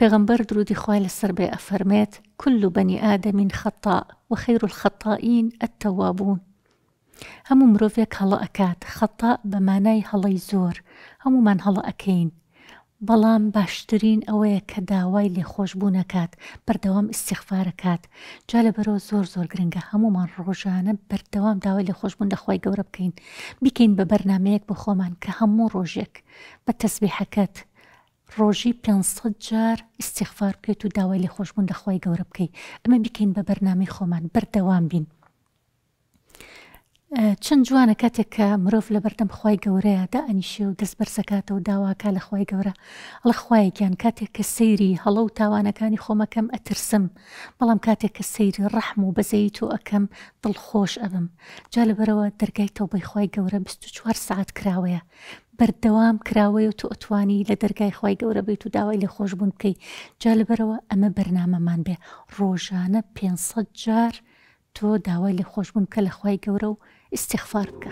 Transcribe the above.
پیغمبر درود خوای لەسەر بێ ئەفەرمێت کل بني آدم خەتا و الخطائين التوابون ئەتەوابوون هەموو مرۆڤێک هەڵە ئەکات خەتا بە مانای هەڵی هلا أكين هەڵە باشترين بەڵام باشترین لي خوش بونكات بردوام استغفاركات جالب رو زور زور بەرەوە همو من گرنگە بردوام ڕۆژانە بەردەوام خوش لێخۆشببوون لەخوای گەورە بکەین بکەین بە بەرنمەیەک بۆ خۆمان کە هەموو ڕۆژێک ڕۆژی 500 جار استیخفار بکەیت و داوای لە خۆشببوون دەخوای گەورە بکەیت ئەمە بکەین بە بەرنامی خۆمان بەردەوام بین. چەند جوانە کاتێک کە مرۆڤ لە بەردەم خی گەورەیە دا ئەنیشێ و دەست بەرسەکاتەوە داواکە لە خی گەورە ئەڵە خوایەکیان کاتێک کە سەیری هەڵە و تاوانەکانی خۆمەکەم ئەترسم بەڵام کاتێک کە سەیری ڕەحم و بەزەیت و ئەەکەم دڵخۆش ئەبم جا لەبەرەوە دەرگای تەوبەی خی گەورە 24 سعات کراوەیە بەردەوام کراوەی و تۆ ئەتوانی لە دەرگای خی گەورە بیت و داوای لە خۆشببوون بکەیت جا لەبەرەوە ئەمە بەرنمەمان بێ ڕۆژانە 500 جار تۆ داوای لە خۆشببوون کە لە خی گەورە و استیخفار بکە.